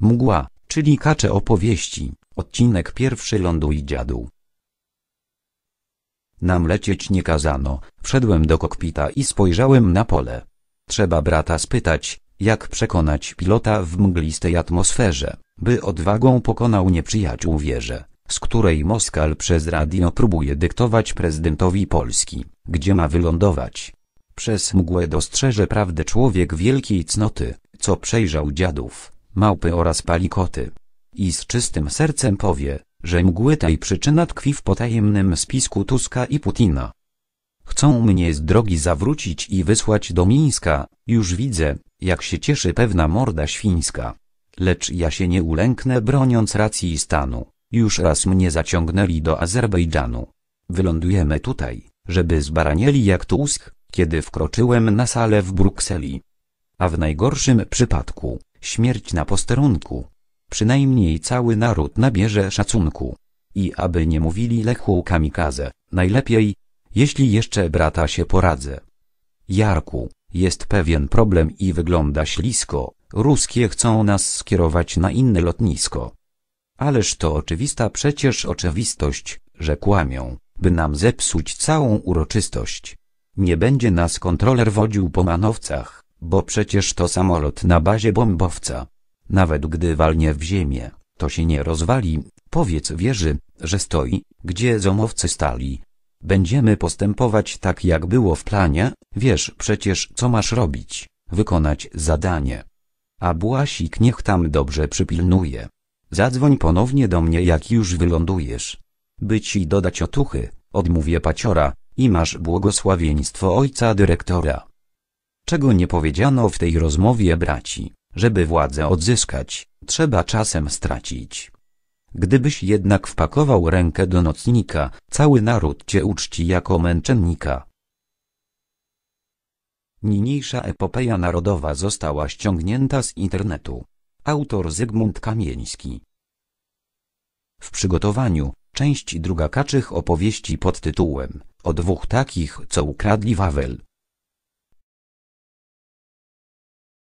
Mgła, czyli kacze opowieści, odcinek pierwszy lądu i dziadu. Nam lecieć nie kazano, wszedłem do kokpita i spojrzałem na pole. Trzeba brata spytać, jak przekonać pilota w mglistej atmosferze, by odwagą pokonał nieprzyjaciół wieże, z której Moskal przez radio próbuje dyktować prezydentowi Polski, gdzie ma wylądować. Przez mgłę dostrzeże prawdę człowiek wielkiej cnoty, co przejrzał dziadów małpy oraz palikoty. I z czystym sercem powie, że mgły tej przyczyna tkwi w potajemnym spisku Tuska i Putina. Chcą mnie z drogi zawrócić i wysłać do Mińska, już widzę, jak się cieszy pewna morda świńska. Lecz ja się nie ulęknę broniąc racji stanu, już raz mnie zaciągnęli do Azerbejdżanu. Wylądujemy tutaj, żeby zbaranieli jak Tusk, kiedy wkroczyłem na salę w Brukseli. A w najgorszym przypadku, Śmierć na posterunku. Przynajmniej cały naród nabierze szacunku. I aby nie mówili lechu kamikaze, najlepiej, jeśli jeszcze brata się poradzę. Jarku, jest pewien problem i wygląda ślisko, ruskie chcą nas skierować na inne lotnisko. Ależ to oczywista przecież oczywistość, że kłamią, by nam zepsuć całą uroczystość. Nie będzie nas kontroler wodził po manowcach. Bo przecież to samolot na bazie bombowca. Nawet gdy walnie w ziemię, to się nie rozwali, powiedz wierzy, że stoi, gdzie zomowcy stali. Będziemy postępować tak jak było w planie, wiesz przecież co masz robić, wykonać zadanie. A Błasik niech tam dobrze przypilnuje. Zadzwoń ponownie do mnie jak już wylądujesz. By ci dodać otuchy, odmówię paciora, i masz błogosławieństwo ojca dyrektora. Czego nie powiedziano w tej rozmowie braci, żeby władzę odzyskać, trzeba czasem stracić. Gdybyś jednak wpakował rękę do nocnika, cały naród cię uczci jako męczennika. Niniejsza epopeja narodowa została ściągnięta z internetu. Autor Zygmunt Kamieński. W przygotowaniu, część druga kaczych opowieści pod tytułem O dwóch takich, co ukradli Wawel.